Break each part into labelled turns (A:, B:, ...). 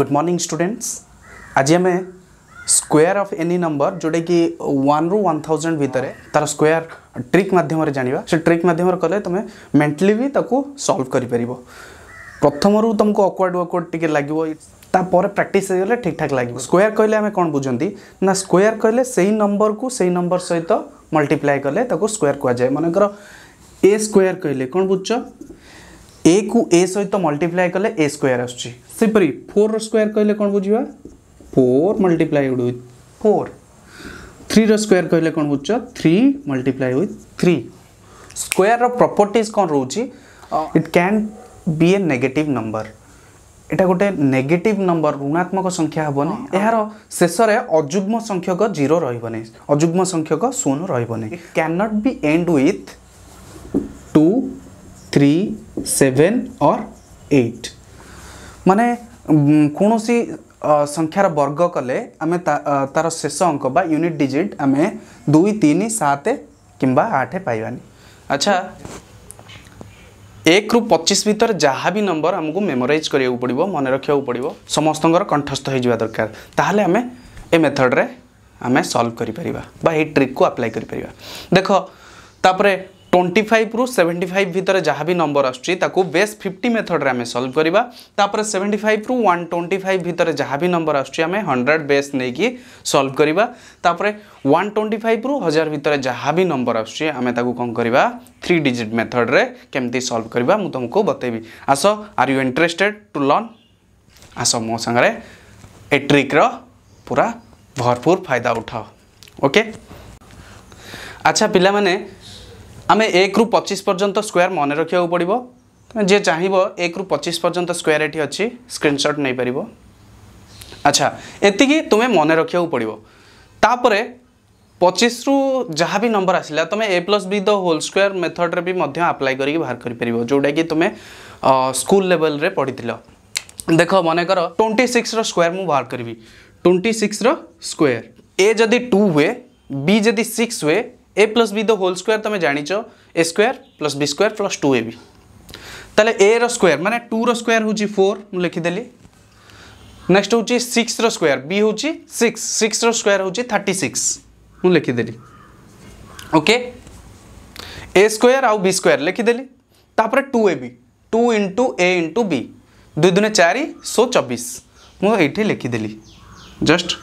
A: good morning students आज आम square of any number जोटा कि वन रु वन थाउजेंड भितर तार स्क्वेयर ट्रिक मध्यम जानवा से ट्रिक मध्यम कले तुम मेन्टाली भी सल्व कर प्रथम रू तुमको अकवर्ड अकवर्ड टी लगे तापर प्राक्टिस हो ठीक ठाक लगे स्क्वेयर कहले आम कौन बुझे ना स्क्वेयर कहले से ही नंबर को से नंबर सहित मल्टीप्लाए कले स्क्वेयर कह जाए मनकर ए स्क्वेयर कहले कौन बुझ ए कु सहित मल्टीप्लाई कले एक्वायर स्क्वायर सिपरि फोर 4 स्क्वायर कहिले कोन बुझिबा 4 मल्टीप्लाई उइथ 4 3 रो स्क्वायर कहिले कोन बुझ 3 मल्टीप्लाई उइथ 3 स्क्वायर रो प्रॉपर्टीज कोन रो it can be a negative number एटा गए नेगेटिव नंबर ऋणात्मक संख्या हेन यहाँ शेषर अजुग्म संख्याक संख्यक जिरो ने अजुग्म संख्यक शून्य not be end with 2 three seven और एट ମାନେ କୌଣସି ସଂଖ୍ୟାର ବର୍ଗ କଲେ ଆମେ ତା'ର ଶେଷ ଅଙ୍କ ବା ୟୁନିଟ୍ ଡିଜିଟ୍ ଆମେ ଦୁଇ ତିନି ସାତ କିମ୍ବା ଆଠ ପାଇବାନି ଆଚ୍ଛା ଏକରୁ ପଚିଶ ଭିତରେ ଯାହା ବି ନମ୍ବର ଆମକୁ ମେମୋରାଇଜ୍ କରିବାକୁ ପଡ଼ିବ ମନେ ରଖିବାକୁ ପଡ଼ିବ ସମସ୍ତଙ୍କର କଣ୍ଠସ୍ଥ ହୋଇଯିବା ଦରକାର ତାହେଲେ ଆମେ ଏ ମେଥଡ଼ରେ ଆମେ ସଲ୍ଭ କରିପାରିବା ବା ଏଇ ଟ୍ରିକ୍କୁ ଆପ୍ଲାଏ କରିପାରିବା ଦେଖ ତାପରେ ट्वेंटी फाइव रु सेवेन्टी फाइव भितर जहाँ भी नंबर आसू बेस्ट फिफ्टी मेथड आम सल्व करवा तापर सेवेन्टी फाइव रु वन ट्वेंटी फाइव भितर जहाँ भी नंबर आसमें हंड्रेड बेस्ट नहीं कि सल्व करवा तापर वन ट्वेंटी फाइव रु हजार भितर जहाँ भी नंबर आसमें कौन करवा थ्री डिजिट मेथड केमती सल्व करवा मुझे तुमको बतेबी आस are you interested to learn आस मो सागर ए ट्रिक्र पूरा भरपूर फायदा उठाओ ओके अच्छा पिला আমি একরু পঁচিশ পর্যন্ত স্কোয়ার মনে রাখা পড়ব যে চাহিব একরু পঁচিশ পর্যন্ত স্কোয়ার এটি অছি স্ক্রিনশট নেইপার আচ্ছা এতিকি তুমি মনে রাখা পড়ব তাপরে পঁচিশরু যা বি নম্বর আসলে তুমি A plus B the whole square মেথডরে বি আপ্লাই করি বাহার করে পার যেটা কি তুমি স্কুল লেভেলরে পড়িল দেখ মনে কর টোয়েন্টি সিক্সর স্কোয়ার মু বাহার করবি টোয়েন্টি সিক্সর স্কোয়ার এ যদি টু হুয়ে বি যদি সিক্স হুয়ে A plus B the whole square तुम जाच A square plus B square plus two A B तेल ए रोयर मानने टू रोयर हूँ फोर मुझे लिखिदेली नेक्स्ट हूँ सिक्स रोयर बी हूँ सिक्स सिक्स रोयर हूँ थर्टी सिक्स मुझे लिखिदेली ओके ए स्क्वयर आउ बी स्क्वयर लिखिदेली तापर two A B two into A into B दुई दुने चार सो चबीश मुझे लिखिदेली जस्ट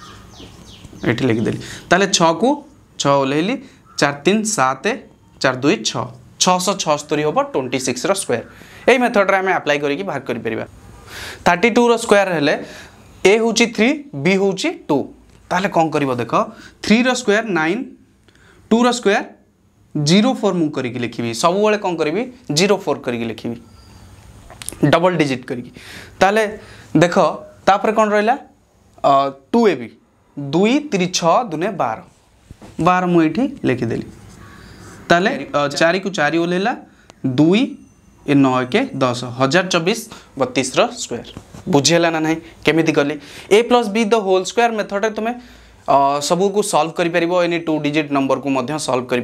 A: ये लिखिदेली छु छ चार तीन सात चार दुई छः छःश छस्तरी हम ट्वेंटी सिक्स रोयर यही मेथड रे आम आप्लाय कर बाहर करार्टी टू रोयर है ए हूँ थ्री बी हूँ टू ताल कौन कर देख थ्री रोयर नाइन टू रोयर जीरो फोर मुझे लिखी सब वाले कौन करी जीरो फोर करके लिखी डबल डिजिट करी ताल देख तापर कौन रहा टू ए दुई तीन छः दुने बार बार मुठ लिखिदेली ताल चार चार ओल्ला दुई ए नौ एक दस हजार चबीस बतीस रोयर बुझेगा ना ना केमी कल A plus B the whole square method में तुम्हें सब कुछ सल्व कर करनी टू डिजिट नंबर को मध्य सल्व कर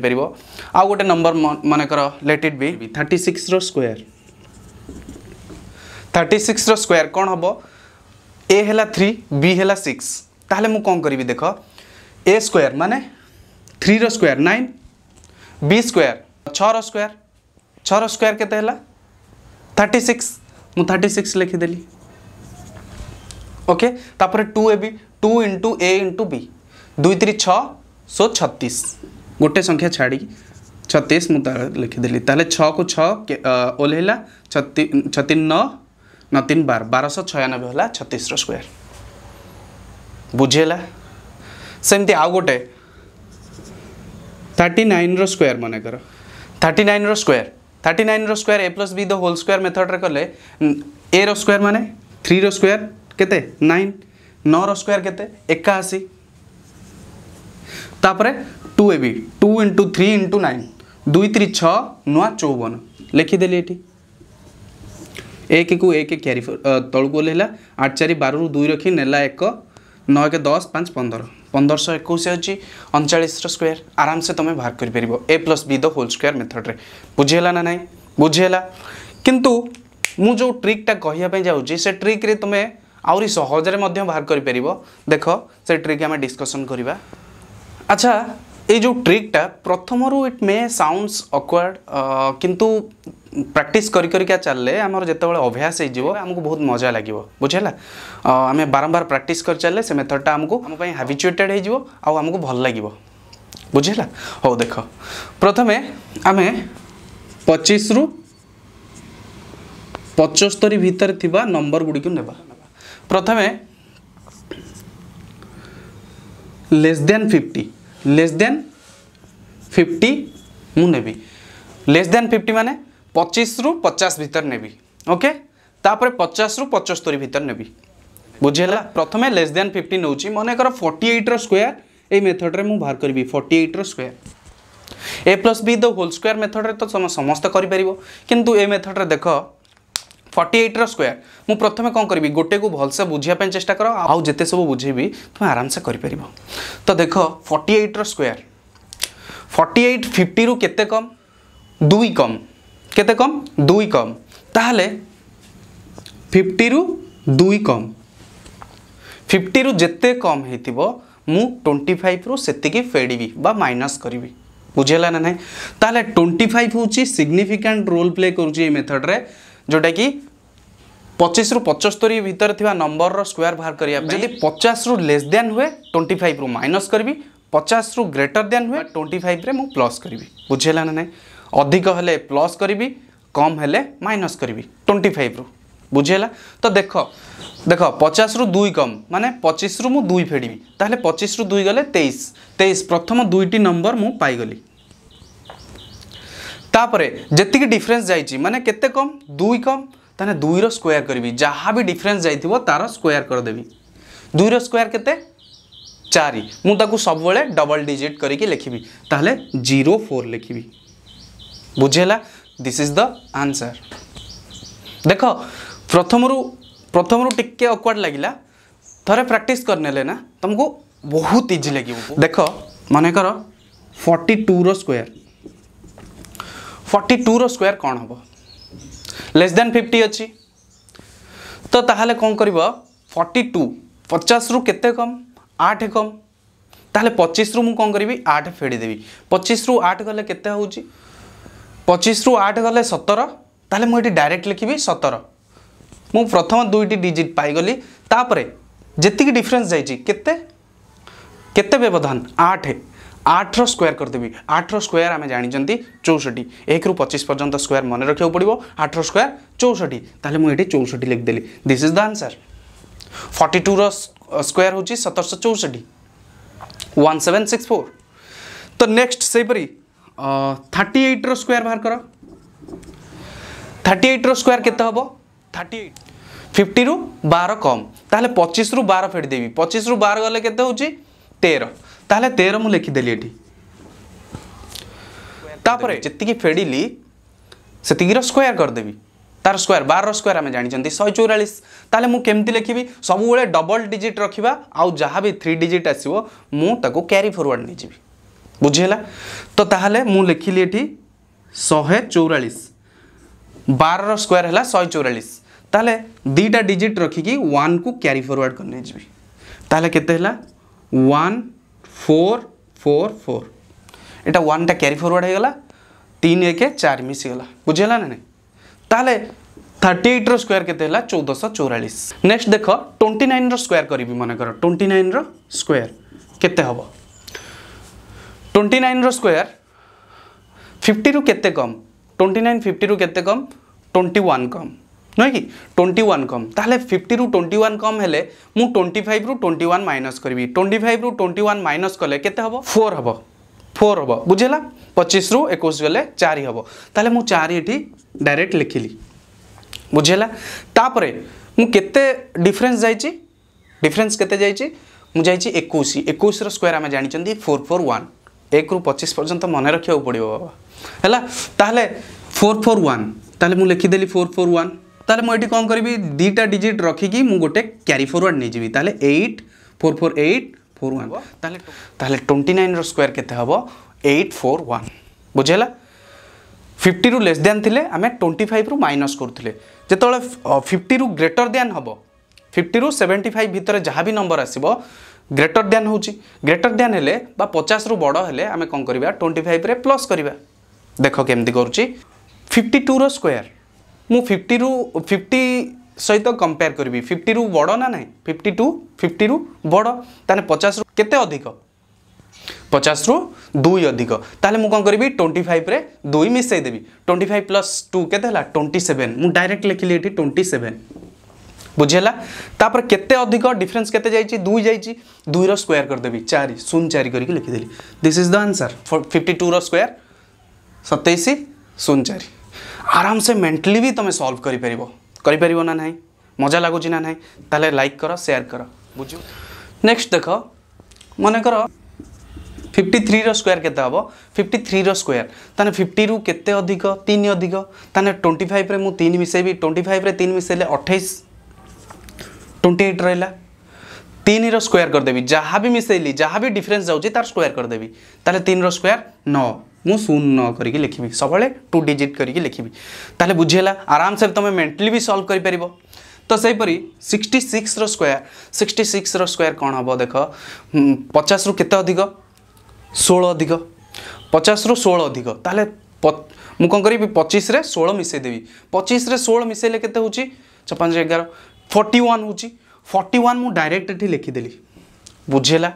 A: आउ गोटे नंबर मन कर let it be thirty six रोयर थर्टी सिक्स रोयर कौन हम एला थ्री बी है सिक्स ताल कौन करी देख ए स्क्वायर माने थ्री रोयर नाइन बी स्क्वयर छर स्क्वयर छर स्क्वयर के थर्टी सिक्स मु थर्टी सिक्स लिखिदेली okay two A B two into A into B दुई तीन छः सो छतीस गोटे संख्या छाड़ी छतीस मुझे लिखिदेली छः को छल्ला छतीन नौ नौ तीन बार बारश छयानबे छत्तीस छतीस स्क्वयर बुझेगा सेमती आउ गोटे थर्टी नाइन रोयर कर थर्टी नाइन रोयर थर्टी नाइन रोयर A plus B the whole square मेथड्रे कले ए रोयर मान थ्री रोयर के नाइन नौ रोयर केशी तापर two A B two into three into nine दुई त्री छ नुआ चौवन लिखिदेली ये एक को एक क्यारि तौक गले आठ चार बार दुई रखी नेला एक नौ एक दस पाँच पंदर पंदरश एक अच्छी अणचाशर स्क्वयर आराम से तुम बाहर कर plus B the whole square मेथड्रे बुझेगा ना ना बुझेगा किंतु मुझे ट्रिकटा कहवाई जाऊँगी से ट्रिक्रे तुम आहरी सहजरे बाहर कर देख से ट्रिक आम डिस्कसन करवा अच्छा ये जो ट्रिकटा प्रथम इट मे साउंडस अक्वार्ड किंतु प्राक्ट करा चलने आमर जो अभ्यास होमको बहुत मजा लगे बुझेगा आम बारंबार प्राक्ट कर चलने से मेथडटा आमको आम हाबिचुएटेड होमको भल लगे बुझेगा हाउ देख प्रथम आम पचिश रु पचस्तरी भितर या नंबर गुड़ी ने प्रथम less than fifty less than fifty मुझे लेस देन फिफ्टी माने पचिश रु पचास भितर नेबी ओके तापर पचास रु पचस्तरी भितर ने बुझेगा प्रथम लेस फिफ्टी नौ मन कर फोर्टी एट्र स्क्यार ये मेथड्रे मुझे बाहर करी फोर्टी एट्र square A plus B the whole square मेथड्रे तो तुम समस्त कर ए मेथड्रे देख फर्टी एट्र स्क्यार मुझे प्रथम कौन करी गोटे को भलसे बुझाप चेस्टा कर जिते सब बुझेबी तुम आराम से कर तो देख फर्टी एट्र स्क्यार फर्टी एट फिफ्टी रू के कम दुई कम के कम दुई कम ताहले 50 रु दुई कम फिफ्टी रु जत्ते कम हे थिबो मु 25 रु सेति के बा माइनस करी बुझेला ना तो ट्वेंटी फाइव हूँ सिग्निफिकेंट रोल प्ले कर छी मेथड रे जोटा कि 25 रु 75 भीतर नंबर रो स्क्वायर बाहर कर पचास 50 रु लेस देन हुए 25 रु माइनस करी पचास रु ग्रेटर दैन हुए 25 रे मु प्लस करी बुझेला ना ना अधिक हेले प्लस करी कम हेले माइनस करी ट्वेंटी फाइव रु बुझेगा तो देख देख पचास रु दुई कम माने पचिश रु दुई फेड़ी तेल पचीस रु दुई गले तेईस तेईस प्रथम दुईट नंबर मुगली तापर जी डिफरेन्स जा मैंने केते कम दुई कम ते दुईर स्क्वयर करी जहाँ भी डिफरेन्स जा रहा स्क्वयर करदेवि दुईर स्क्वयर के चार मुझे सब डबल डिजिट करके लिखी तेल जीरो फोर लिखी बुझेला दिस इज द आंसर देखो प्रथम प्रथम रु टी अकवाड लगला थे प्राक्ट कर ना तुमको बहुत इजी लगे देख मन कर फर्टी टू रोयर फर्टी टू स्क् कौन हम लेस दे फिफ्टी अच्छी तो ताल कौन कर फर्टी टू पचास रु के कम आठ कम ताल पचीस मु कौन करी आठ फेड़ी देवी पचिश्रु आठ गले के पचीस रु आठ गले सतर ताल मुझे डायरेक्ट लिखी सतर मु प्रथम दुईट डिजिट पाईली तापर जी डिफरेन्स जाते व्यवधान आठ आठ रोयर करदेवि आठ रोयर आम जानते चौष्टि एक रु पचिश पर्यटन स्क्यर मन रखा पड़ो आठ रोयर चौष्टि तेल मुझे चौष्टि लिखिदेली this is the answer forty two रोयर हो सतरश चौष्टि वन सेवेन सिक्स फोर तो नेक्स्ट से 38 रो स्क्वायर बाहर करो 38 रो स्क्वायर केते होबो 38 50 रो 12 कम ताले 25 रो 12 फेड देबी 25 रो 12 गले केते होची 13 ताले 13 मु लिखि देली एटी तापरे जति की फेडिली सेति की रो स्क्वायर कर देबी तार स्क्वायर 12 रो स्क्वायर आमे जानि जंति 144 ताले मु केमति लेखिबी सब वेळे डबल डिजिट रखिबा आउ जहा भी 3 डिजिट आसीबो मु ताको कैरी फॉरवर्ड नै जेबी বুঝিলা তো তাহলে মু লিখিলি এটি শহে চৌরাশ বারর স্কোয়ার হল শহে চৌরাশ তাহলে দুইটা ডিজিট রখিকি ওয়ান কু ক্যারি ফরওয়ার্ড করে নিয়ে যাবি তাহলে কেতে হল ওয়ান ফোর ফোর ফোর এটা ওয়ানটা ক্যারি ফরওয়ার্ড হয়ে গলা তিন একে চার মিশিগলা বুঝিলা না তাহলে থার্টি এইট্র স্কোয়ার কেতে হল চৌদশ চৌরাশ নেক্সট দেখ টোয়েন্টি নাইন্র স্কোয়ার করবি মনে কর টোয়েন্টি নাইন্র স্কোয়ার কেতে হব ट्वेंटी नाइन रोयर फिफ्टी के कम ट्वेंटी नाइन फिफ्टी के कम ट्वेंटी वन कम नुह कि ट्वेंटी वन कम तेल फिफ्टी रू ट्वेंटी वन कम हेले मुझ ट्वेंटी फाइव रू ट्वेंटी वन माइनस करी ट्वेंटी फाइव रू ट्वेंटी वन माइनस कले के हम फोर हम फोर हम बुझेगा पचिश रु एक गले चार हम तेल मुझ चार डायरेक्ट लिखिली बुझेगापर मुते डिफरेन्स जाफरेन्स के मुझे एक स्क्वयर आम जानते फोर फोर वन एक रु पचिश पर्यन्त मन रखा पड़ो बाबा होला फोर फोर वान त म लेखिदेली फोर फोर वान त म एटी करी दीटा डिजिट रखिकी म गोटे क्यारि फरवर्ड जी त eight four four eight four one त ट्वेंटी नाइन स्क्वयर के हम एट फोर वान बुझेगा फिफ्टी रु लेस दैन थे आम ट्वेंटी फाइव रु माइनस करुले जिते फिफ्टी रु ग्रेटर दैन हम फिफ्टी रु सेवेन्टी फाइव भितर जहाँ भी नंबर आसो ଗ୍ରେଟର ଦ୍ୟାନ୍ ହେଉଛି ଗ୍ରେଟର ଦ୍ୟାନ୍ ହେଲେ ବା ପଚାଶରୁ ବଡ଼ ହେଲେ ଆମେ କ'ଣ କରିବା ଟ୍ୱେଣ୍ଟି ଫାଇଭ୍ରେ ପ୍ଲସ୍ କରିବା ଦେଖ କେମିତି କରୁଛି ଫିଫ୍ଟି ଟୁର ସ୍କୋୟାର ମୁଁ ଫିଫ୍ଟିରୁ ଫିଫ୍ଟି ସହିତ କମ୍ପେୟାର କରିବି ଫିଫ୍ଟିରୁ ବଡ଼ ନା ନାହିଁ ଫିଫ୍ଟି ଟୁ ଫିଫ୍ଟିରୁ ବଡ଼ ତାହେଲେ ପଚାଶରୁ କେତେ ଅଧିକ ପଚାଶରୁ ଦୁଇ ଅଧିକ ତାହେଲେ ମୁଁ କ'ଣ କରିବି ଟ୍ୱେଣ୍ଟି ଫାଇଭ୍ରେ ଦୁଇ ମିଶାଇ ଦେବି ଟ୍ୱେଣ୍ଟି ଫାଇଭ୍ ପ୍ଲସ୍ ଟୁ କେତେ ହେଲା ଟ୍ୱେଣ୍ଟି ସେଭେନ୍ ମୁଁ ଡାଇରେକ୍ଟ ଲେଖିଲି ଏଠି ଟ୍ୱେଣ୍ଟି ସେଭେନ୍ बुझेगा अधिक डिफरेन्स के दुई जा दुईर स्क्यर करदेवी चार शून चार कर लिखिदेली this is the answer fifty two रोयर सतैश शून चार आराम से मेन्टली भी तुम सल्व करना ना मजा लगुच ना ना तो लाइक कर सेयार कर बुझ नेक्स्ट देख मन कर फिफ्टी थ्री रोयर के फिफ्टी थ्री रोयर ते फिफ्टी रू के अधिक तीन अधिक तेज ट्वेंटी फाइव में मुझे तीन मिसेबी ट्वेंटी फाइव में तीन मिसेले अठाई ट्वेंटी एट रहा तीन स्क्वयर करदेवि जहाँ भी मिसेली जहाँ भी डिफरेन्स जाऊँगी तार स्क्वयर करदेवि तेल तीन स्क्वयर नौ मु शून नौ करके लिखी सब टू डिजिट करके लिखी तेल बुझेगा आराम से तुम मेन्टली भी सल्व कर तो सहीपरि sixty six square sixty six square कौन हम देख पचास रु के अधिक षोल अधिक पचास रु षोल अधिक ताल मु कौन करी पचिश्रे षोल मिसईदेवी पचिश्रे षोल मिसेले के पाँच एगार फर्टी ओन हो फर्टी ओन डायरेक्ट ये लिखिदेली बुझेगा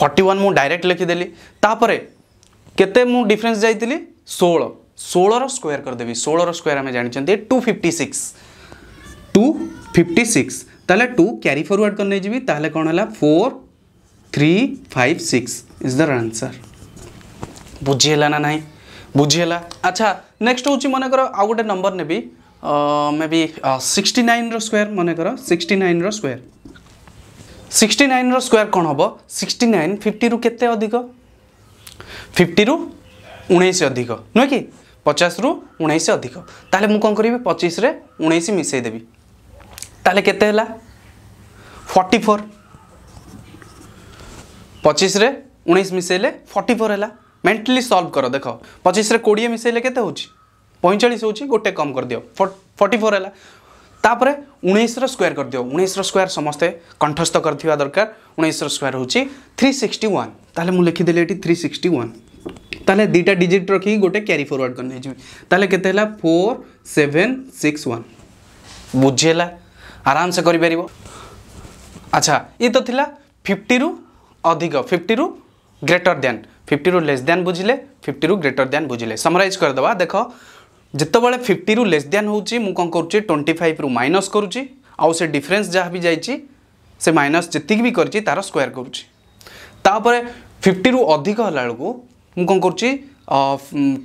A: फर्टी ओन डायरेक्ट लिखिदेली तापर डिफरेन्स जा षोल षोल स्क्वयर करदे षोल स्क्वयर आम जानते two fifty six two fifty six तेल टू क्यारि फरवर्ड कर नहीं जी कौन है four three five six is the answer बुझीला ना ना बुझीला अच्छा नेक्स्ट हूँ मनकर कर आउ गोटे नंबर नेबी मे बी सिक्सटी नाइन रोयर कर सिक्सटी नाइन रोयर सिक्सटी नाइन रोयर कौन हम सिक्सटी नाइन फिफ्टी के फिफ्टी उन्नीस अधिक नुह कि पचास रु उन्नीस अधिक ताल मुझे कौन करी उन्नीस मिसेदेवी तेल के फर्टी फोर पचीस उन्नीस मिसेले फर्टी फोर है मेन्टली सल्व कर देख पचीस कोड़े मिसेले के पैंचाश हो गोटे कम कर दियो फर्टी फोर है तापर उन्नीस स्क्वयर कर दियो उन्नीस स्क्वयर समस्ते कंठस्थ कर दरकार उन्नीस स्क्वयर हो थ्री सिक्सटी वन तेल मुझे लिखीदे ये थ्री सिक्सटी वन तेल दुटा डिजिट रखी गोटे क्यारि फरवर्ड कर फोर सेवेन सिक्स वन बुझेला आराम से कर अच्छा ये तो थिला 50 रु अधिक फिफ्टी रु ग्रेटर दैन फिफ्टी रु लेस देन बुझे फिफ्टी रु ग्रेटर दैन बुझे समरइज करदे देख जितेबाला फिफ्टी रू लेस दैन हो ट्वेंटी फाइव रू माइनस करुच्ची से डिफरेन्स जहाँ भी जाइए से माइनस जितक भी कर स्क्वयर करुच्चर फिफ्टी रू अधिक कौन कर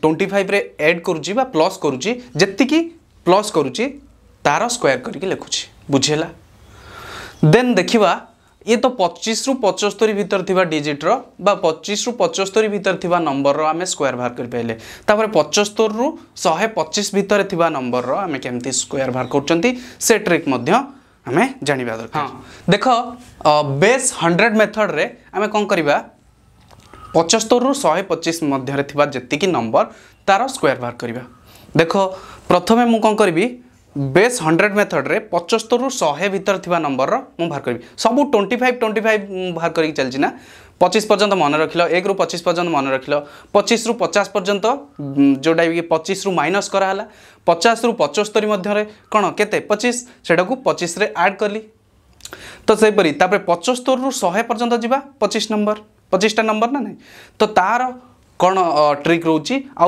A: ट्वेंटी फाइव रे एड कर प्लस करुच्ची जीक प्लस करुच्ची तार स्क्वयर करके लिखुच्छी बुझेगा देन देखा ये तो पच्चीस रु पचस्तरी भितर थी डिजिट्र बा पच्चीस रु पचस्तरी भितर थी नंबर आम स्क्वयर बाहर करें पचस्तर रु शहे पचिश भितर थी नंबर आम केमती स्क्वयर बाहर कर ट्रिक आम जाना दरकार हाँ देख बेस हंड्रेड मेथड रे आम कौन करवा पचस्तर रु शहे पचिश मध्य जी नंबर तार स्क्वयर भार करवा देख प्रथम मुझे कौन करी बेस हंड्रेड मेथड रे पचस्तर शहे भितर थिबा नंबर रो मु भार करबी सब 25 25 भार करिक चलछि ना 25 पर्यंत मन रखिलो 1 रु 25 पर्यंत मन रखिलो 25 रु 50 पर्यंत जोडाइ 25 रु माइनस कराला 50 रु 75 मध्ये रे कोन केते 25 सेडा को 25 रे ऐड करली तो सही परी तापर 75 रु 100 पर्यंत जिबा 25 नंबर 25 टा नंबर ना नै तो तार कोन ट्रिक रहउची आ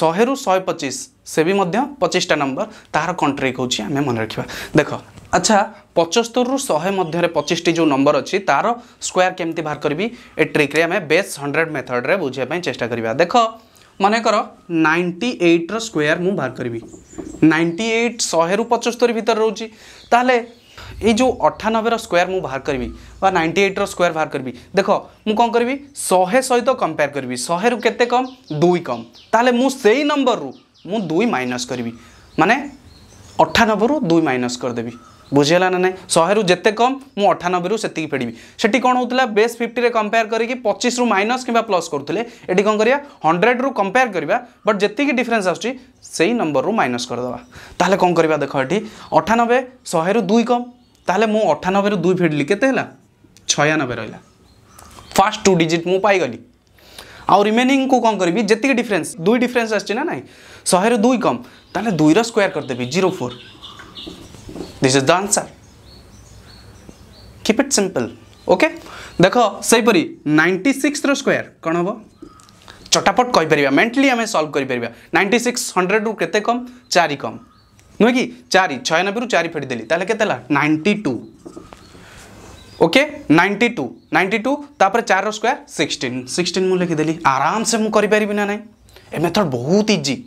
A: 100 रु 125 से भी पचिशटा नंबर तार कंट्री कौन आम मन रखा देख अच्छा पचस्तर रु शहे मध्य पचिशी जो नंबर अच्छी तार स्क्वयर केमती बाहर करी ए ट्रिक्रे आम बेस् हंड्रेड मेथड्रे बुझाप चेषा कर देख मनेकर नाइंटी एट्र स्क्वयर मुझ बाहर करी नाइंटी एट शहे रु पचस्तर भितर रोच ये अठानबे स्क्वयर मुझ बाहर करी नाइंटी एट्र स्क्वयर बाहर करी देख मु कौन करी शहे सहित कंपेयर करी शहे रु के कम दुई कम ताल मुझ नंबर रू दुई माइनस करी माने अठानबे रु दुई माइनस करदेवि बुझेगा ना ना शहे जिते कम मुझ अठानबे से फेड़ी से कौन हो बेस फिफ्टी कंपेयर करके पचिश्रु माइनस कि प्लस करुले कौन कर हंड्रेड रु कंपेयर करवा बट जी डिफरेन्स आई नंबर रु माइनस करदे तेल कौन करवा देख ये अठानबे शहे रु दुई कम तेल मुझ अठानबे रु दुई फेड़ी के छयानबे रहा फास्ट टू डिजिट मुगली आउ रिमेनिंग को कौन करी जी डिफरेन्स दुई डिफरेन्स आना नाई शहे दुई कम ते दुईर स्क्वयर करदेवि zero four this is the answer keep it simple okay देख से नाइंटी सिक्स रोयर कौन हम चटापट कहींपर मेन्टली आम सल्व कर नाइंटी सिक्स हंड्रेड रू के कम चार कम नुह कि चार छयानबे रू चार फेड़देली तेल के ninety two okay ninety two ninety two तापर चार रोयर सिक्सटन सिक्सटीन मुझे लिखिदेली आराम से मुझे ना ना ए मेथड बहुत इजी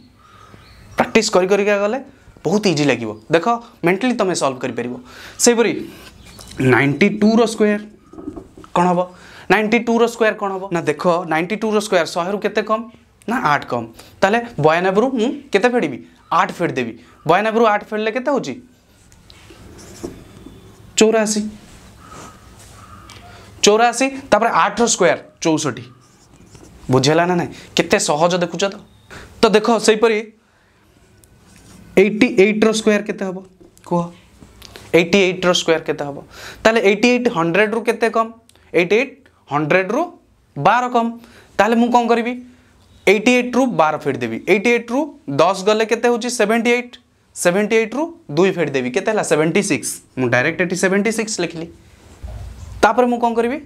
A: प्राक्ट करा बहुत इजी लगे देख मेन्टाली तुम सल्व कर नाइंटी टू स्क् कौन हम नाइंटी टू स्क् कौन हम ना देख नाइंटी टू रोयर शहे रू के कम ना आठ कम तेल बयानबे मुझे फेड़ी आठ फेड़ देवी बयानबे आठ फेड़े के चौराशी चौराशी तप आठ रोयर चौष्टि बुझेगा ना ना के देखु तो देख से 88 रो स्क्वायर केते हबो कोह 88 रो स्क्वायर के हबो ताले 88 100 रो केते कम 88 100 रो 12 कम ताले मु एट्टी करबी 88 रो 12 फेर देबी 88 रो 10 गले केते होची 78 78 रो 2 फेर देबी केतेला 76 मु डायरेक्ट 76 लिखली तापर मु कोन करबी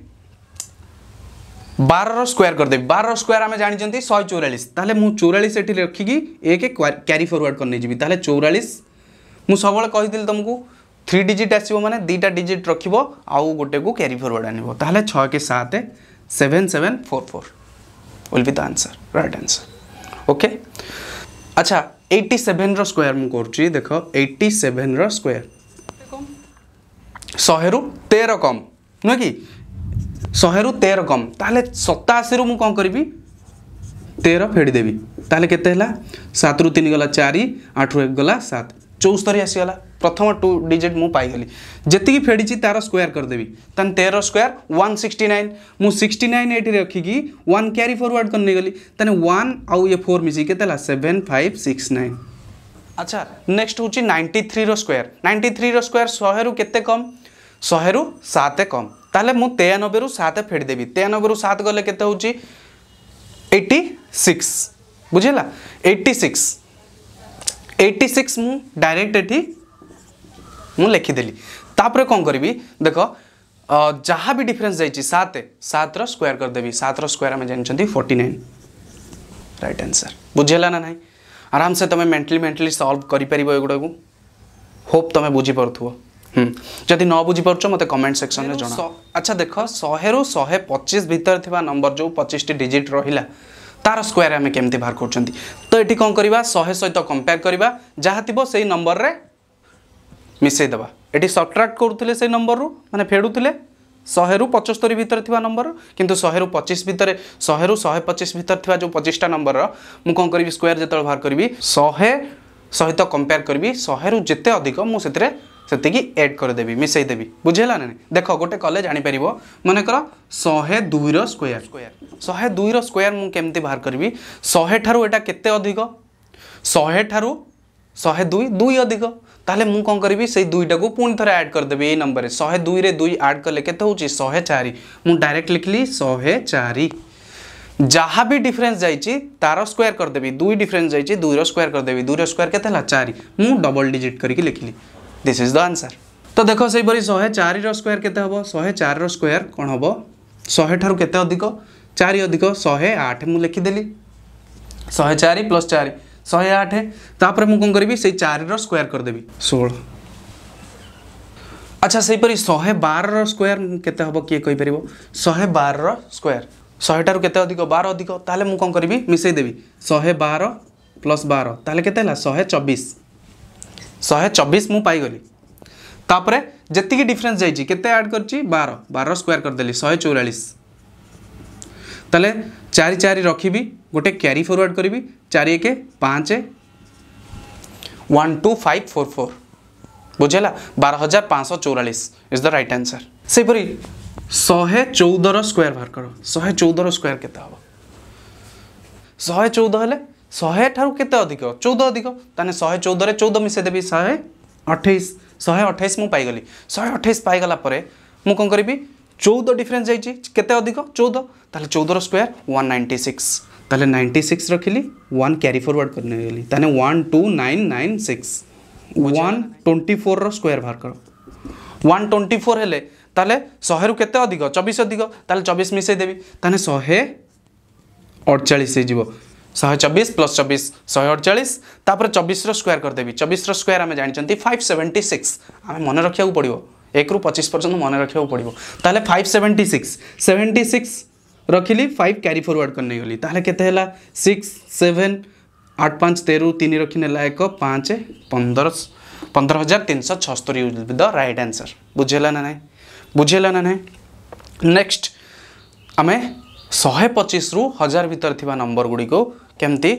A: बारर स्क्वयर करदेवि बारर स्क्वयर आम जानी शहे चौरास मुझे चौरास रखिकी एक क्यारि फरवर्ड कर नहीं चौरास मुझ सब कही तुमको थ्री डिजिट आसो मैंने दुईटा डिजिट रख गोटे को क्यारि फरवर्ड आनब ताल सात seven seven four four will be the answer right answer okay अच्छा एट्टी सेभेन रोयर मुझे देख एट्टी सेभेन रोयर शहे रु तेर कम नुह कि शहे रु तेर कम ताल सताशी रु कौन करी तेरह फेड़देवी तेल के सतरु तीन गला चार आठ रु एक गला सात चौस्तरी आसीगला प्रथम टू डिजिट मुझी जी फेड़ी तार स्क्यर करदेवी तेन तेरह स्क्यर वन सिक्सटी नाइन मुझ सिक्सटी नाइन ये रखिकी वन क्यारि फरवर्ड कर नहींगली तेन वन आउ ये फोर मिसी के सेवेन फाइव सिक्स नाइन अच्छा नेक्स्ट हूँ नाइंटी थ्री रोयर नाइंटी थ्री रोयर शहे रु के कम शहे रु सात कम ताले मु तेयानबे रु सात फेड देबी तेयानबे रु सात गले केते होची 86 बुझेला 86 86 मु डायरेक्ट एठी मु लेखि देली तापर कोन करबी देखो जहां भी डिफरेंस जाई छी 7 7 रो स्क्वायर कर देबी 7 रो स्क्वायर में जानि छथि 49 राइट आंसर बुझेला ना नाही आराम से तमे मेंटली मेंटली सॉल्व करि परिबो एगुडा को होप तुम्हें बुझी परथुओ नबुझिपर्ज म कमेन्ट देखो 100 शे 125 पचिस थिबा नम्बर जो टी डिजिट रहिला तार कोन के 100 सहित कम्पेयर जहाँ थियो त्यही नम्बर मिसैदे एटी सपट्राक्ट गर्ुले सही नम्बर मे फेडले शे रु पचस्तोरी भित्र नम्बर कि शे पच्चिस भित्र शे रु शिस थिबा जो पचिसटा नम्बर करबी स्क्वायर स्कर भार करबी 100 सहित कम्पेयर जते अधिक सेतरे से एड करदे मिसेदेवि बुझे ना नहीं देख गोटे कले जापर मनकर शहे दुईर स्कोय स्कोय शहे दुईर स्कोयर मुझे बाहर करी शहे ठारा के शहे ठार् शहे दुई दुई अधिक तेल मुझ करी से दुईटा को पुणी थे एड करदेवि ये नंबर शहे दुई दुई आड कले के शहे चार मुझे डायरेक्ट लिखली शहे चार जहाँ भी डिफरेन्स जा तार स्क्वयर करदेवि दुई डिफरेन्स जा दुईर स्क्वयर करदेवि दुईर स्क्वयर के चार मुझ डबल डिजिट करके लिखिली दिस इज द आंसर तो देख से शहे चार स्क्वयर के शहे चार स्क्वयर कौन हम शहे ठार के अधिक चार अधिक शहे आठ मुझे लिखिदेली शहे चार प्लस चार शहे आठ तापर मुझ करी से चार स्क्वयर करदेवि षोल अच्छा से हीपरी शहे बार स्क्वयर के शहे बार स्क्वयर शहे ठार के अधिक बार अधिक ताल मुझ करी मिसईदेवी शहे बार प्लस बार ताल के शहे चबीश शहे चबीस मुगली तापर जी डिफरेन्स जाते आड कर बार बार स्क्वयर करदे शहे चौरालीस तेल चार चार रखी गोटे क्यारी फरवर्ड करी चार एक पाँच one two five four four बुझेगा बार हजार पाँच चौरालीस इज द रईट आनसर से शहे चौदर स्क्वयर बाहर कर शहे चौदर स्क्वयर के शहे चौदह शहे ठारे अधिक चौदह अधिक ते शहे चौदह चौदह मिसेदेवि शहे अठाई शहे अठाई मुगली शहे अठाई पाईगला मुँ करी चौदह डिफरेन्स जाते अधिक चौदह तेल चौदह स्क्वयर वन नाइंटी सिक्स तेल नाइंटी सिक्स रखिली वन क्यारी फरवर्ड कर two nine nine six one twenty four रकोयर बाहर कर वन ट्वेंटी फोर है तेल शहे रू के अधिक चबीस अधिक चबीस मिसेदेवि तेल शहे अड़चाश हो शहे चबीस प्लस चबीस शहे अड़चाश तापर चबीस स्क्वयर करदेवि चबीस स्क्वयर आम जानते फाइव सेवेन्टी सिक्स आम मन रखा पड़ो एक रु पचिश पर्यटन मन रखा पड़ो ताल five seventy six seventy six रखिली फाइव क्यारि फरवर्ड कर नहींगली सिक्स सेवेन आठ पाँच तेरु तीन रखने एक पाँच पंदर पंद्रह हजार तीन सौ छस्तरी विल द रईट आंसर बुझेगा ना ना बुझेगा ना ना नेक्स्ट आम शहे पचिश्रु हजार भितर नंबर गुड़ को केमती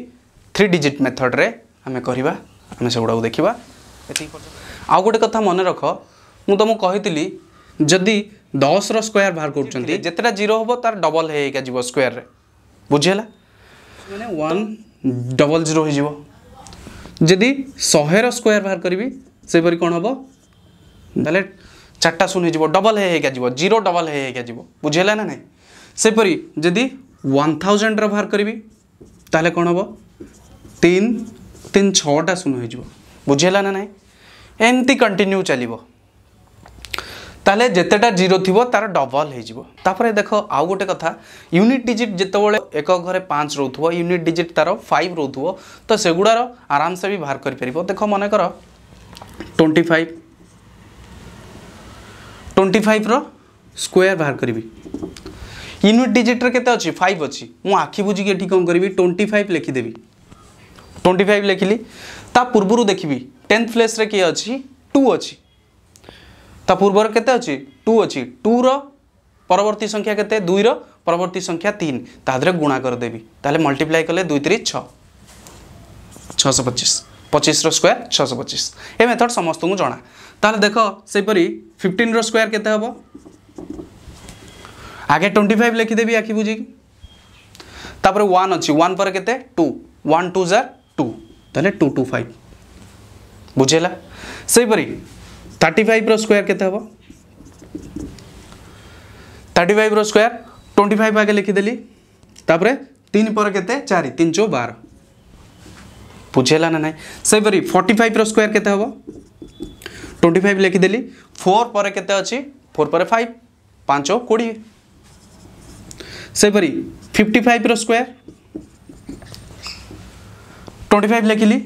A: थ्री डिजिट मेथड रे आम करें से गुड़ाक देखा आउ गोटे कथा मन रख मु तुमको कही जदि दस रोयर बाहर करते जीरो हम तार डबल है स्क्यर बुझेगा मैंने वन डबल जीरो जदि शहेर स्क्यर बाहर करी से कौन हम बोले चार्टा शून हो डबल है जीरो डबल है बुझेगा ना नहीं सेपरी जदि वन थाउजेंड रहा करी তাহলে কোণ হব তিন তিন ছটা শূন্য হয়ে যাব বুঝিলা না নাই এমতি কন্টিনিউ চালিব তাহলে যেতেটা জিরো থিব তার ডবল হয়ে তাপরে দেখ আউ গোটে কথা ইউনিট ডিজিট যেতবে এক ঘরে পাঁচ রোথব ইউনিট ডিজিট তার ফাইভ রোথব তো সেগুড়ার আরামসে বি বাহার করে পারিব দেখ মনে কর টোয়েন্টি ফাইভ টোয়েন্টি ফাইভর স্কোয়ার বাহার করবি ইউনিট ডিজিটর কেতে অছি ফাইভ অছি মু আখি বুঝিকি এটি কম করবি টোয়েন্টি ফাইভ লিখিদেবি টোয়েন্টি ফাইভ লিখিলি তা পূর্বর দেখবি টেন্থ প্লেসরে কি অছি টু অছি তা পূর্বর কেতে অছি টু অছি টুর পরবর্তী সংখ্যা কেতে দুইর পরবর্তী সংখ্যা তিন তাহলে গুণা করেদেবি তাহলে মল্টিপ্লাই কলে দুই তিরিশ ছ ছশো পঁচিশ পঁচিশর স্কোয়ার ছশো পঁচিশ এ মেথড সমস্ত জনা তাহলে দেখ সেইপরি ফিফটিনর স্কোয়ার কেতে হব आगे ट्वेंटी फाइव लिखिदेवी आखि बुझी तापर वन अच्छी वन पर के टू वन टू जार टू तेल टू टू फाइव बुझेगा सेपरी थर्टी फाइव रोयर के थर्टी फाइव रोयर ट्वेंटी फाइव आगे लिखिदेली तापर तीन पर के चार तीन चौ बार बुझेगा ना ना से फर्टी फाइव रोयर के ट्वेंटी फाइव लिखिदेली फोर पर अच्छी फोर पर फाइव पांच कोड़े ସେହିପରି ଫିଫ୍ଟି ଫାଇଭ୍ର ସ୍କୋୟାର ଟ୍ୱେଣ୍ଟି ଫାଇଭ୍ ଲେଖିଲି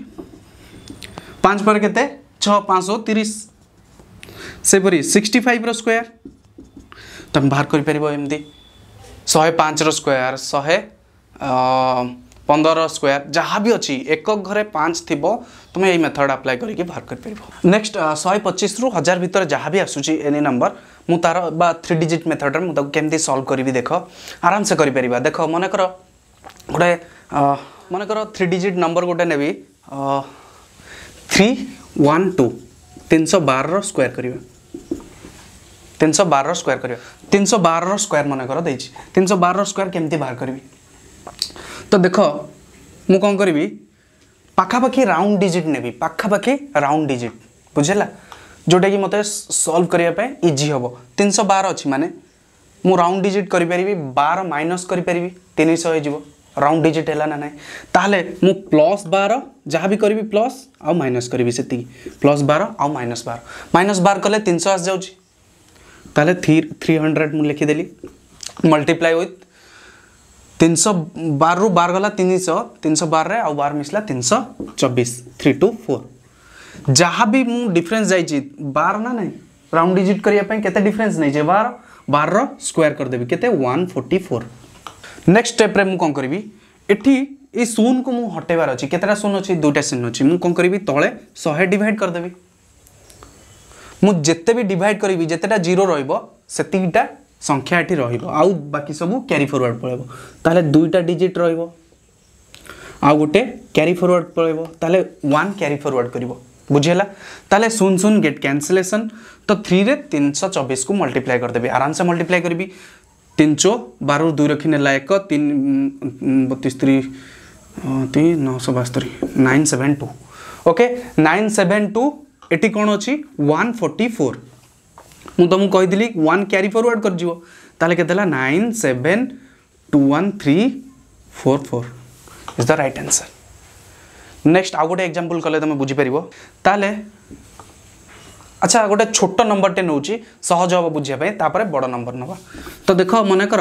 A: ପାଞ୍ଚ ପରେ କେତେ ଛଅ ପାଞ୍ଚଶହ ତିରିଶ ସେହିପରି ସିକ୍ସଟି ଫାଇଭ୍ର ସ୍କୋୟାର ତୁମେ ବାହାର କରିପାରିବ ଏମିତି ଶହେ ପାଞ୍ଚର ସ୍କୋୟାର ଶହେ पंदर स्क्वयर जहाँ भी अच्छी एक घरे पाँच थी तुम यही मेथड आप्लाय करके बाहर कर नेक्स्ट शहे पचिश रु हजार भितर जहाँ भी आसूँ एनी नंबर मु बा थ्री डिजिट मेथड केमती सल्व करी देख आराम से कर देख मनकर गोटे मनकर थ्री डिजिट नंबर गोटे नेबी थ्री वन टू तीन सौ बार स्क्वयर करें तीन सौ बारह स्क्वयर कर तीन सौ बारह स्क्वयर मनकर तीन सौ बारह स्क्वयर केमती बाहर करी तो देख মু কম করবি পাখাপাখি রাউন্ড ডিজিট নেবি পাখাপাখি রাউন্ড ডিজিট বুঝলা जोटा कि मत सल्व करने इजी हम तीन सौ बार अच्छी मैंने मु राउंड डिजिट करी बार माइनस करी तीन शह राउंड डिजिट है ना ना ताहले मु प्लस बार जहाँ भी करी प्लस आउ माइनस करी से प्लस बार आउ माइनस बार माइनस बार कले तीन सौ आस जाऊे थ्री हंड्रेड मुझे लिखिदेली मल्टीप्लाई विथ तीन सौ बार रु बार गला तीन सौ तीन सौ बार रे आउ बार मिसला तीन सौ चौबीस थ्री टू फोर जहाँ भी मु डिफरेन्स जाइए बार ना ना राउंड डिजिट करने डिफरेन्स नहीं बार बार स्क्वायर करदेवि के वन फोर्टी फोर नेक्स्ट स्टेप्रे मुझे कौन करी ଏଠି ଏଇ ଶୂନକୁ ମୁଁ ହଟେଇବାର ଅଛି କେତେଟା ଶୂନ ଅଛି ଦୁଇଟା ଶୂନ ଅଛି ମୁଁ करी କରିବି ତଳେ ଶହେ ଡିଭାଇଡ଼ କରିଦେବି ମୁଁ ଯେତେ ବି ଡିଭାଇଡ଼ जीरो ଯେତେଟା ସଂଖ୍ୟାଟି ରହିବ ଆଉ ବାକି ସବୁ କ୍ୟାରି ଫରୱାର୍ଡ଼ ପଳେଇବ ତାହେଲେ ଦୁଇଟା ଡିଜିଟ୍ ରହିବ ଆଉ ଗୋଟେ କ୍ୟାରି ଫରୱାର୍ଡ଼ ପଳେଇବ ତାହେଲେ ୱାନ୍ କ୍ୟାରି ଫରୱାର୍ଡ଼ କରିବ ବୁଝିହେଲା ତାହେଲେ ଶୂନ ଶୂନ ଗେଟ୍ କ୍ୟାନସଲେସନ୍ ତ ଥ୍ରୀରେ ତିନିଶହ ଚବିଶକୁ ମଲ୍ଟିପ୍ଲାଏ କରିଦେବି ଆରାମସେ ମଲ୍ଟିପ୍ଲାଏ କରିବି ତିନି ଚୋ ବାରରୁ ଦୁଇ ରଖି ନେଲା ଏକ ତିନି ବତିଶ ତିରି ତିନି ନଅଶହ ବାସ୍ତରୀ nine seven two okay nine seven two ଏଠି କ'ଣ ଅଛି ୱାନ୍ ଫୋର୍ଟି ଫୋର୍ तुमको कही दिली वन क्यारि फरवर्ड कर nine seven two one three four four is the right answer next आउ गोटे एक्जामपल कले तुम बुझीपर ताले अच्छा गोटे छोट नंबर टे नौ सहज हम बुझापे बड़ नंबर नवा तो देख मन कर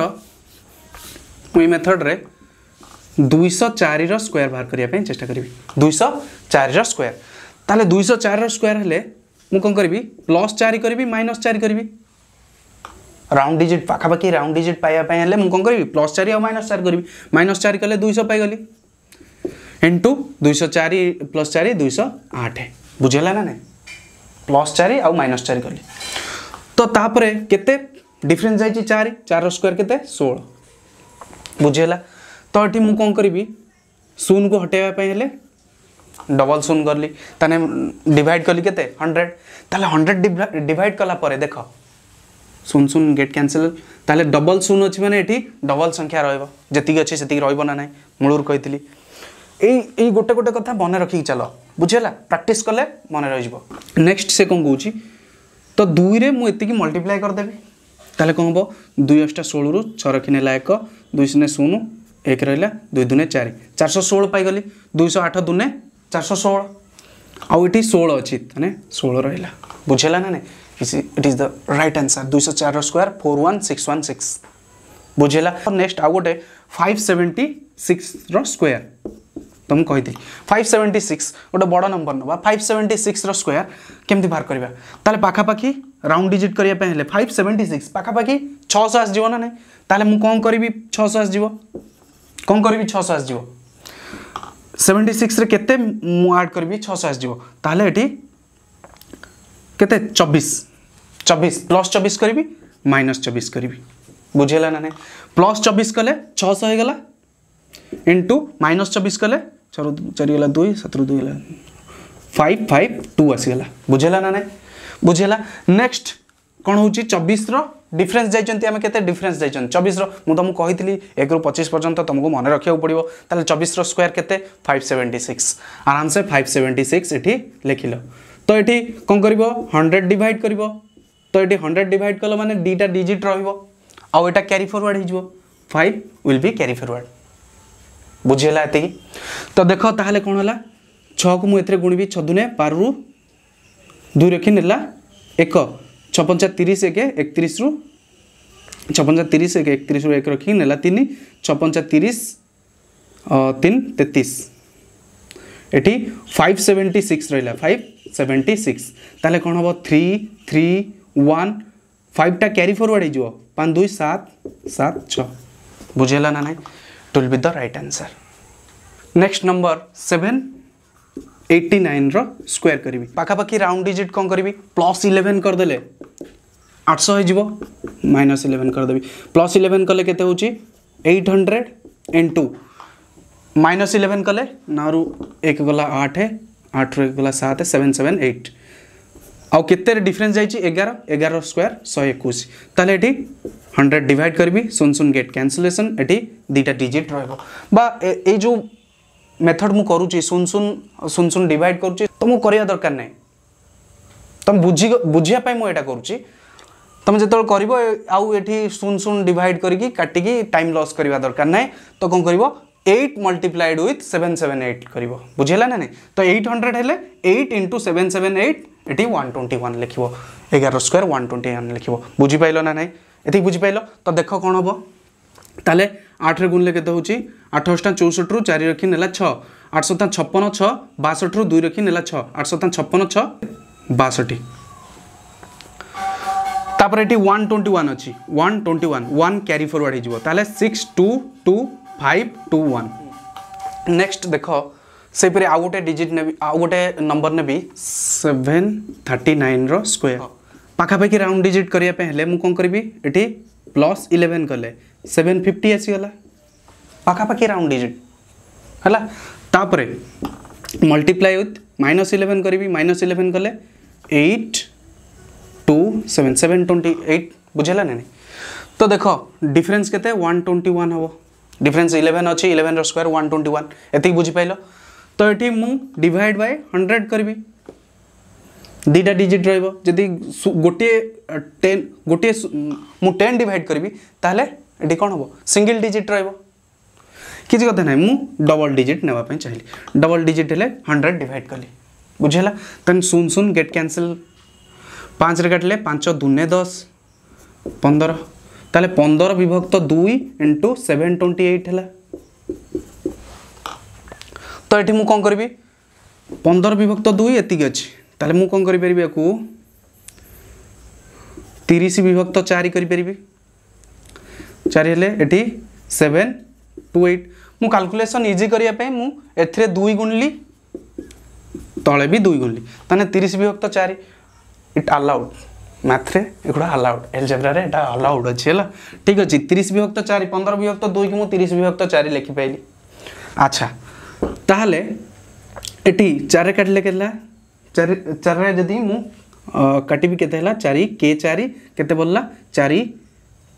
A: मेथड्रे दुईश चार स्क्वयर बाहर करने चेस्ट करी दुईश चार स्क्वयर ताल दुईश चार स्क्वयर है मु कौन करी प्लस चार करी माइनस चार करी राउंड डिजिट पाखापाखि राउंड डिजिट पाइबापी कौन करी प्लस चार माइनस चार करी माइनस चार कले दुई पाई इंटु दुई चार प्लस चार दुई आठ बुझेगा ना ना प्लस चार आ माइनस चार कली तो तापर के डिफरेन्स जा चार चार स्क्वयर के षोह बुझेगा तो ये मुझ करी शून को हटेबापी डबल सुन गली ताने डिवाइड कली के हंड्रेड तेल हंड्रेड डिवाइड कलापर देख सुन सुन गेट कैनसल तेल डबल सुन अच्छी मैंने डबल संख्या जी अच्छे से रहा ना मूलर कही यही गोटे गोटे कथ मन रखिक चल बुझेगा प्राक्ट कले मन रही नेक्स्ट से कौन कौन तो दुई रे मुझे मल्टीप्लाए करदेवि तेल कौन हम दुई अष्टा षोल रु छ रखीने एक दुई शून्य शून एक रहा दुई दुने चार चार शौ षोल पाई गली दुई आठ दुने चार सौ षोह आठ षोह अच्छी मैंने षोह रहा बुझेगा ना it is the right answer दुई चार square four one six one six बुझेगा नेक्स्ट आउ गोटे फाइव सेवेन्टी सिक्स रोयर तुम कही फाइव सेवेन्टी सिक्स गोटे बड़ नंबर ना फाइव सेवेन्टी सिक्स रोयर केमती बाहर करवा तेल पखापाखी राउंड डिजिट करने फाइव सेवेन्टी सिक्स पखापाखी छः आसो ना ना तो मुझ कौन करी छः सौ आस कौन करी छः सौ आसो सेवेन्टी सिक्स के आड करी छश आसवे के चबीस चबीस प्लस चबीस करी माइनस चबीस करी बुझेगा ना ना प्लस चबीस कले छश होगा इंटू माइनस चबीस कले चारिगला दुई सतर दुई फाइव फाइव टू आसगला बुझेगा ना ना बुझेगा नेक्स्ट कौन हो चबीस डिफरेंस के डिफरेन्स जा चबीस मुझे कही एक रु पचीस पर्यटन तुमको मन रखा पड़ो तेल चबीस स्क्वयर के फाइव सेवेन्टी सिक्स आराम से फाइव सेवेन्टी सिक्स ये लिख ल तो ये कौन कर हंड्रेड डिवाइड कर तो ये हंड्रेड डिवाइड कल मैंने दुटा डिजिट रहा क्यारि फरवर्ड हो five will be carry forward बुझेगा ये तो देख ताल कौन है छ को मुझे गुणवी छदुने पारू दुई रखी ना एक छपंचा तीस एक एक छपंचा तीस एक एक रु एक रखी नेला तीन छपंचा तीस तीन तेतीस एटी फाइव सेवेन्टी सिक्स रहा फाइव सेवेन्टी सिक्स तेल कौन हम थ्री थ्री वन फाइव टा क्यारी फरवर्ड हो दुई सात सात छ बुझेगा ना ना it will be the right answer next number seven eighty nine रोयर करी पाखापाखी राउंड डिजिट कौन करी प्लस इलेवेन करदे आठश हो माइनस इलेवेन करदेवि प्लस इलेवेन कले के eight hundred and two minus eleven कले नारू एक गला आठ आठ रु एक गला सात सेवेन सेवेन एट आउ के डिफरेन्स जाइए एगार एगार स्क्वयर शहे एक ये हंड्रेड डिवाइड करी सुन सुन गेट कैनसलेसन ये दुईटा डिजिट रो जो मेथड मु करुच्ची सुन सुन सुन सुन डिवाइड करुच्ची तुमको करिया दरकार ना तुम बुझ बुझापी मुझा करुच्ची तुम जो कर आउ ये सुन सुन डिवाइड करके टाइम लस करवा दरकार ना तो कौन कर eight multiplied with seven seven eight कर बुझेगा ना नहीं तो एट हंड्रेड है eight into seven seven eight ये वन ट्वेंटी वन लिख एगार स्क्वयर वन ट्वेंटी वन लिख बुझीपाल ना ना ये बुझीपाल तो देख कौन हम ताले आठ रे गुणले केते होची 88 64 रु 4 रखि नेला 6 856 6 62 रु 2 रखि नेला 6 856 6 62 तापर एटी 121 अछि 121 1 कैरी फॉरवर्ड हि जइबो ताले 622521 नेक्स्ट देखो से आ गोटे डिजिट ने आ गोटे नंबर ने भी 739 रो स्क्वायर पाखापाखी राउंड डिजिट करिया पे हेले मु कोन करबी एटी प्लस इलेवेन कले सेवेन फिफ्टी आसीगला पखापाखी राउंड डिजिट है मल्टीप्लाय उथ माइनस इलेवेन करी माइनस इलेवेन कले eight two seven seven twenty eight बुझेगा ना नहीं तो देख डिफरेन्स के वन ट्वेंटी वन हम डिफरेन्स इलेवेन अच्छे इलेवेन रोयर वन ट्वेंटी वन एति बुझिपाल तो ये मुझाइड बाय हंड्रेड करी दुटा डिजिट रही गोटे टेन गोटे मु टेन डिड करी तेल ये कौन हम सिंगल डिजिट रहा किसी कथा ना मुबल डिजिट ने चाहिए डबल डिजिट हेल्ला हंड्रेड डिवाइड कली बुझेगा तेन सुन शून गेट क्यासल पाँच काटिले पांच दुने दस पंदर तेल पंदर विभक्त दुई इंटु सेवेन ट्वेंटी एट है तो ये मुझे कौन करी पंदर विभक्त दुई एति अच्छी मुझे कौन करपरि या तीस विभक्त चार करी চারি হলে এটি সেভেন টু এইট ମୁଁ କାଲକୁଲେସନ୍ ଇଜି କରିବା ପାଇଁ ମୁଁ ଏଥିରେ ଦୁଇ ଗୁଣିଲି ତଳେ ବି ଦୁଇ ଗୁଣିଲି ତାହେଲେ ତିରିଶ ବିଭକ୍ତ ଚାରି ଇଟ୍ ଆଲାଉଡ୍ ମ୍ୟାଥ୍ରେ ଏଗୁଡ଼ା ଆଲାଉଡ୍ ଏଲଜେବ୍ରାରେ ଏଇଟା ଆଲାଉଡ୍ ଅଛି ହେଲା ଠିକ୍ ଅଛି ତିରିଶ ବିଭକ୍ତ ଚାରି ପନ୍ଦର ବିଭକ୍ତ ଦୁଇକି ମୁଁ ତିରିଶ ବିଭକ୍ତ ଚାରି ଲେଖିପାଇଲି ଆଚ୍ଛା ତାହେଲେ ଏଠି ଚାରିରେ କାଟିଲେ କେତେ ହେଲା ଚାରି ଚାରିରେ ଯଦି ମୁଁ କାଟିବି କେତେ ହେଲା ଚାରି କେ ଚାରି କେତେ ବଳିଲା ଚାରି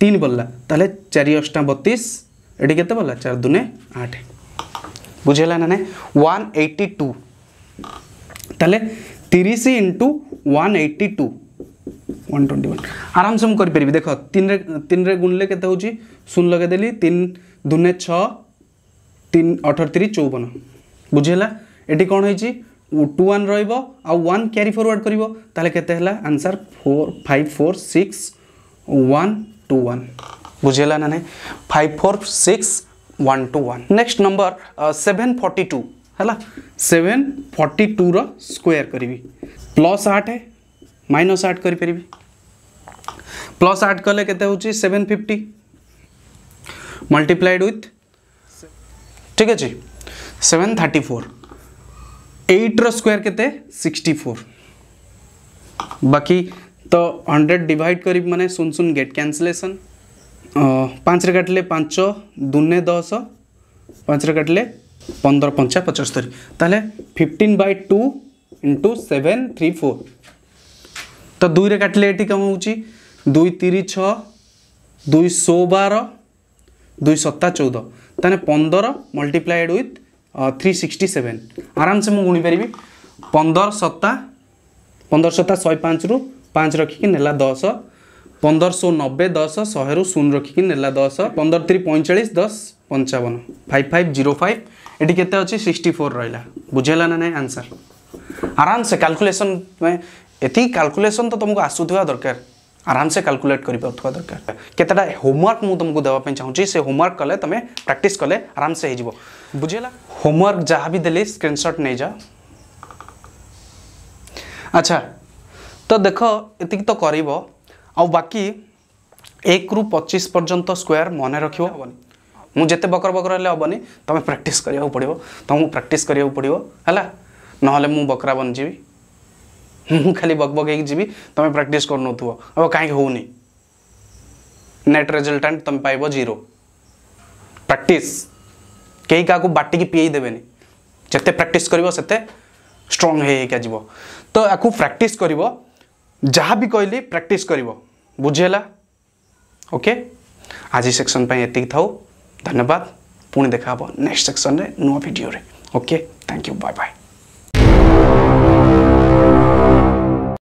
A: তিন বললা তাহলে চারি অষ্টা বতিশ এটি কেতে বললা চার দুনে আট বুঝেলা না ওয়ান এইটি টু তাহলে তিরিশ into one eighty two one twenty one আরামসে মু করিপারি দেখ তিনরে তিনরে গুণলে কেতে হচ্ছে শূন্য লগাইদেলি তিন দুনে ছ তিন অঠর তিরিশ চৌবন বুঝেলা এটি কম হয়েছি টু ওয়ান রহব আন ক্যারি ফরওয়ার্ড করব তাহলে কেতে হল answer four five four six one two one बुझेला ना five four six one two one next number seven forty two है सेवेन फोर्टी टू स्क्वयर करी प्लस आठ माइनस आठ कर प्लस आठ कले के सेवेन फिफ्टी मल्टीप्लाइड विथ ठीक अच्छे सेवेन थर्टी फोर एट्र स्क्वयर के सिक्सटी फोर बाकी तो हंड्रेड डिवाइड कर मैंने सुन सुन गेट कैंसिलेसन पाँच रे काटले पाँच दुने दस पाँच रे काटले पंदर पंचा पचस्तरी ताले 15 by two into seven three four तो दुई रे काटले ये कम हो दुई तीरी छ दुई सो बार दुई सत्ता विथ थ्री सिक्सटी आराम से गुणी पारि पंदर सत्ता सत्ता पाँच रखिक नेला दस पंदर सौ नब्बे दस शहे शून रखिक नेला दस पंदर तीन पैंचाश दस पंचावन फाइव फाइव जीरो फाइव ये केत अच्छे सिक्सटी फोर रहा बुझेगा ना ना आंसर आराम से कालकुलेसन एति कालकुलेसन तो तुमको आसुवा दरकार आराम से कालकुलेट कर दरकार के होमवर्क मुझे तुमको देवाप चाहूँ से होमवर्क कले तुम प्राक्ट कले आराम से हो बुझेगा होमवर्क जहाँ भी दे स्क्रीनसट नहीं जाओ अच्छा तो देख इतनी तो कर बाकी एक रु पचीस पर्यटन स्क्वयर मन रखनी मुझे बकर बकर हमें तुम्हें प्राक्ट करा पड़ो तुमको प्राक्ट करा पड़ो है ना मुझ बकरा बन जी मुझ खाली बग बगे जी तुम्हें प्राक्ट कर कहीं हो नेट रेजल्टेन्ट तुम पाइब जीरो प्राक्ट कई क्या बाटिक पीईदेवे जिते प्राक्ट करते स्ट्रंग हो तो या प्राक्ट कर जहाँबि कहिले प्राक्टिस बुझेला, ओके आज सेक्सनपतिक धन्यवाद पि देखाहो नेक्स्ट सेक्सन रे, okay thank you bye by